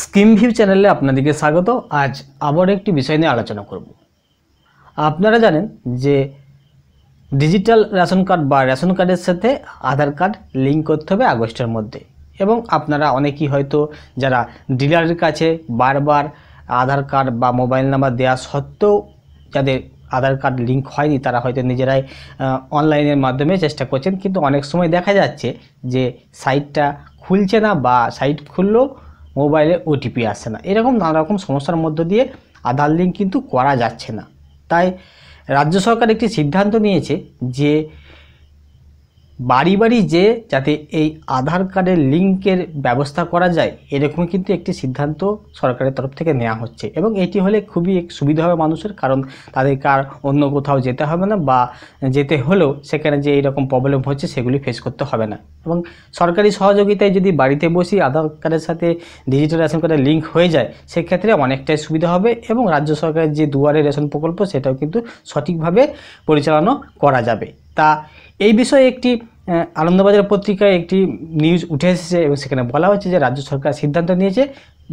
scheme view চ্যানেলে আপনাদেরকে স্বাগত আজ আবার একটি বিষয় নিয়ে আলোচনা করব আপনারা জানেন যে ডিজিটাল রেশন কার্ড বা রেশন কার্ডের সাথে আধার কার্ড লিঙ্ক করতে হবে আগস্টের মধ্যে এবং আপনারা অনেকেই হয়তো যারা ডিলারের কাছে বারবার আধার কার্ড বা মোবাইল নাম্বার দেওয়া সত্ত্বেও যাদের আধার কার্ড লিঙ্ক হয়নি তারা হয়তো নিজেরাই অনলাইনের মাধ্যমে চেষ্টা করছেন কিন্তু অনেক সময় দেখা যাচ্ছে যে সাইটটা খুলছে না বা সাইট খুললেও মোবাইলে ওটিপি আসছে না এরকম নানা রকম সমস্যার মধ্য দিয়ে আধার লিঙ্ক কিন্তু করা যাচ্ছে না তাই রাজ্য সরকার একটি সিদ্ধান্ত নিয়েছে যে বাড়ি বাড়ি যে যাতে এই আধার কার্ডের লিঙ্কের ব্যবস্থা করা যায় এরকম কিন্তু একটি সিদ্ধান্ত সরকারের তরফ থেকে নেওয়া হচ্ছে এবং এটি হলে খুবই সুবিধা হবে মানুষের কারণ তাদেরকে আর অন্য কোথাও যেতে হবে না বা যেতে হলেও সেখানে যে এইরকম প্রবলেম হচ্ছে সেগুলি ফেস করতে হবে না এবং সরকারি সহযোগিতায় যদি বাড়িতে বসি আধার কার্ডের সাথে ডিজিটাল রেশন কার্ডের লিঙ্ক হয়ে যায় সেক্ষেত্রে অনেকটাই সুবিধা হবে এবং রাজ্য সরকারের যে দুয়ারে রেশন প্রকল্প সেটাও কিন্তু সঠিকভাবে পরিচালনা করা যাবে তা এই বিষয়ে একটি আনন্দবাজার পত্রিকায় একটি নিউজ উঠে এসেছে এবং সেখানে বলা হচ্ছে যে রাজ্য সরকার সিদ্ধান্ত নিয়েছে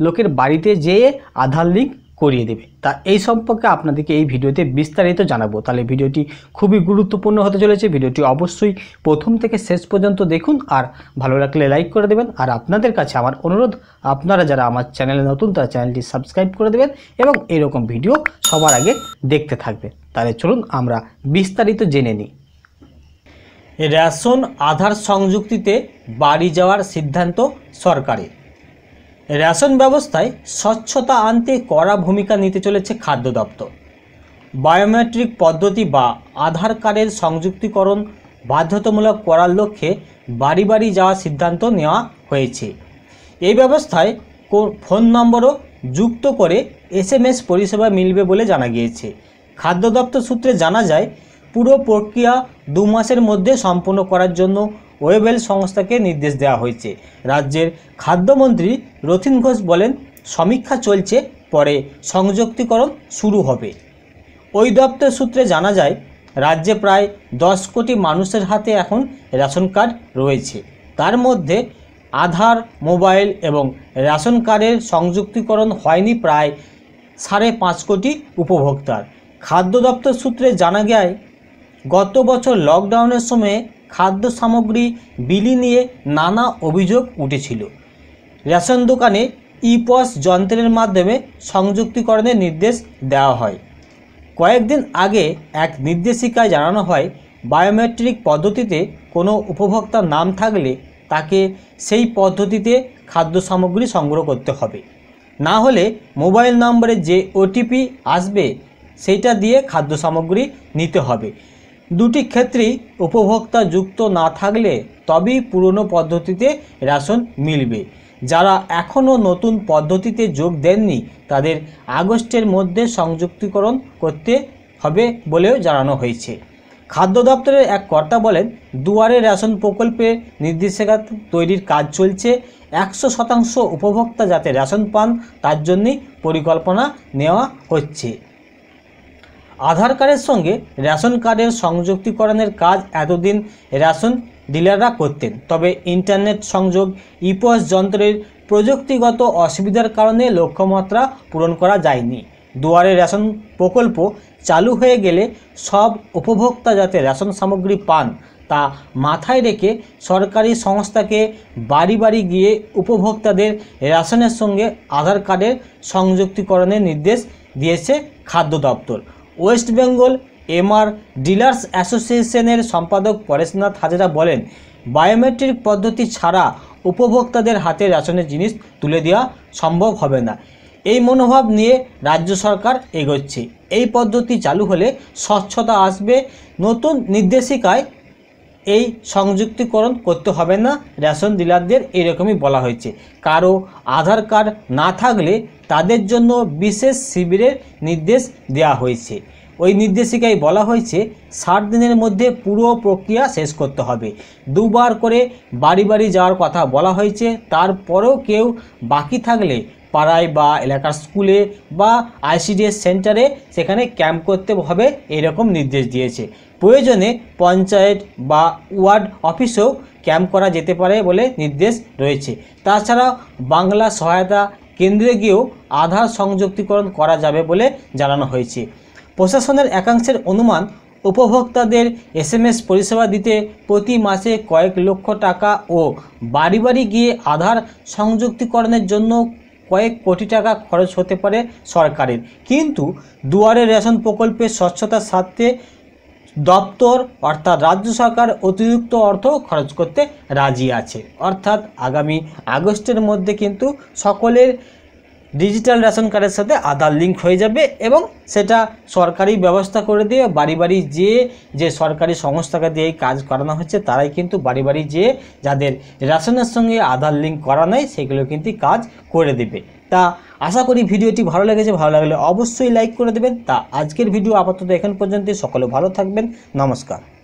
লোকের বাড়িতে যেয়ে আধার লিঙ্ক করিয়ে দেবে তা এই সম্পর্কে আপনাদেরকে এই ভিডিওতে বিস্তারিত জানাবো তাহলে ভিডিওটি খুবই গুরুত্বপূর্ণ হতে চলেছে ভিডিওটি অবশ্যই প্রথম থেকে শেষ পর্যন্ত দেখুন আর ভালো লাগলে লাইক করে দেবেন আর আপনাদের কাছে আমার অনুরোধ আপনারা যারা আমার চ্যানেলে নতুন তারা চ্যানেলটি সাবস্ক্রাইব করে দেবেন এবং এরকম ভিডিও সবার আগে দেখতে থাকবে তাহলে চলুন আমরা বিস্তারিত জেনে নিই রেশন আধার সংযুক্তিতে বাড়ি যাওয়ার সিদ্ধান্ত সরকারের রেশন ব্যবস্থায় স্বচ্ছতা আনতে কড়া ভূমিকা নিতে চলেছে খাদ্য দপ্তর বায়োমেট্রিক পদ্ধতি বা আধার কার্ডের সংযুক্তিকরণ বাধ্যতামূলক করার লক্ষ্যে বাড়ি বাড়ি যাওয়ার সিদ্ধান্ত নেওয়া হয়েছে এই ব্যবস্থায় ফোন নম্বরও যুক্ত করে এসএমএস পরিষেবা মিলবে বলে জানা গিয়েছে খাদ্য দপ্তর সূত্রে জানা যায় পুরো প্রক্রিয়া দু মাসের মধ্যে সম্পূর্ণ করার জন্য ওয়েবেল সংস্থাকে নির্দেশ দেওয়া হয়েছে রাজ্যের খাদ্যমন্ত্রী রথিন ঘোষ বলেন সমীক্ষা চলছে পরে সংযুক্তিকরণ শুরু হবে ওই দপ্তর সূত্রে জানা যায় রাজ্যে প্রায় দশ কোটি মানুষের হাতে এখন রেশন কার্ড রয়েছে তার মধ্যে আধার মোবাইল এবং রেশন কার্ডের সংযুক্তিকরণ হয়নি প্রায় সাড়ে পাঁচ কোটি উপভোক্তার খাদ্য দপ্তর সূত্রে জানা যায় গত বছর লকডাউনের সময়ে খাদ্য সামগ্রী বিলি নিয়ে নানা অভিযোগ উঠেছিল রেশন দোকানে ইপস যন্ত্রের মাধ্যমে সংযুক্তিকরণের নির্দেশ দেওয়া হয় কয়েকদিন আগে এক নির্দেশিকায় জানানো হয় বায়োমেট্রিক পদ্ধতিতে কোনো উপভোক্তার নাম থাকলে তাকে সেই পদ্ধতিতে খাদ্য সামগ্রী সংগ্রহ করতে হবে না হলে মোবাইল নম্বরে যে ওটিপি আসবে সেইটা দিয়ে খাদ্য সামগ্রী নিতে হবে দুটি ক্ষেত্রেই উপভোক্তা যুক্ত না থাকলে তবেই পুরনো পদ্ধতিতে রেশন মিলবে যারা এখনও নতুন পদ্ধতিতে যোগ দেননি তাদের আগস্টের মধ্যে সংযুক্তিকরণ করতে হবে বলেও জানানো হয়েছে খাদ্য দপ্তরের এক কর্তা বলেন দুয়ারে রেশন প্রকল্পের নির্দেশিকা তৈরির কাজ চলছে একশো শতাংশ উপভোক্তা যাতে রেশন পান তার জন্যই পরিকল্পনা নেওয়া হচ্ছে আধার কার্ডের সঙ্গে রেশন কার্ডের সংযুক্তিকরণের কাজ এতদিন রেশন ডিলাররা করতেন তবে ইন্টারনেট সংযোগ ইপস যন্ত্রের প্রযুক্তিগত অসুবিধার কারণে লক্ষ্যমাত্রা পূরণ করা যায়নি দুয়ারে রেশন প্রকল্প চালু হয়ে গেলে সব উপভোক্তা যাতে রেশন সামগ্রী পান তা মাথায় রেখে সরকারি সংস্থাকে বাড়ি বাড়ি গিয়ে উপভোক্তাদের রেশনের সঙ্গে আধার কার্ডের সংযুক্তিকরণের নির্দেশ দিয়েছে খাদ্য দপ্তর ওয়েস্ট বেঙ্গল এমআর ডিলার্স অ্যাসোসিয়েশনের সম্পাদক পরেশনাথ হাজরা বলেন বায়োমেট্রিক পদ্ধতি ছাড়া উপভোক্তাদের হাতে রেশনের জিনিস তুলে দেওয়া সম্ভব হবে না এই মনোভাব নিয়ে রাজ্য সরকার এগোচ্ছে এই পদ্ধতি চালু হলে স্বচ্ছতা আসবে নতুন নির্দেশিকায় এই সংযুক্তিকরণ করতে হবে না রেশন ডিলারদের এরকমই বলা হয়েছে কারো আধার কার্ড না থাকলে তাদের জন্য বিশেষ শিবিরের নির্দেশ দেয়া হয়েছে ওই নির্দেশিকায় বলা হয়েছে ষাট দিনের মধ্যে পুরো প্রক্রিয়া শেষ করতে হবে দুবার করে বাড়ি বাড়ি যাওয়ার কথা বলা হয়েছে তারপরেও কেউ বাকি থাকলে পাড়ায় বা এলাকার স্কুলে বা আইসিডিএস সেন্টারে সেখানে ক্যাম্প করতে হবে এরকম নির্দেশ দিয়েছে প্রয়োজনে পঞ্চায়েত বা ওয়ার্ড অফিসেও ক্যাম্প করা যেতে পারে বলে নির্দেশ রয়েছে তাছাড়া বাংলা সহায়তা কেন্দ্রে গিয়েও আধার সংযুক্তিকরণ করা যাবে বলে জানানো হয়েছে প্রশাসনের একাংশের অনুমান উপভোক্তাদের এসএমএস পরিষেবা দিতে প্রতি মাসে কয়েক লক্ষ টাকা ও বাড়ি বাড়ি গিয়ে আধার সংযুক্তিকরণের জন্য কয়েক কোটি টাকা খরচ হতে পারে সরকারের কিন্তু দুয়ারে রেশন প্রকল্পে স্বচ্ছতার স্বার্থে দপ্তর অর্থাৎ রাজ্য সরকার অতিরিক্ত অর্থ খরচ করতে রাজি আছে অর্থাৎ আগামী আগস্টের মধ্যে কিন্তু সকলের ডিজিটাল রেশন কার্ডের সাথে আধার লিঙ্ক হয়ে যাবে এবং সেটা সরকারি ব্যবস্থা করে দিয়ে বাড়ি বাড়ি যে যে সরকারি সংস্থাকে দিয়ে এই কাজ করানো হচ্ছে তারাই কিন্তু বাড়ি বাড়ি যে যাদের রেশনের সঙ্গে আধার লিঙ্ক করা নেই সেগুলো কিন্তু কাজ করে দেবে তা আশা করি ভিডিওটি ভালো লেগেছে ভালো লাগলে অবশ্যই লাইক করে দেবেন তা আজকের ভিডিও আপাতত এখন পর্যন্ত সকলে ভালো থাকবেন নমস্কার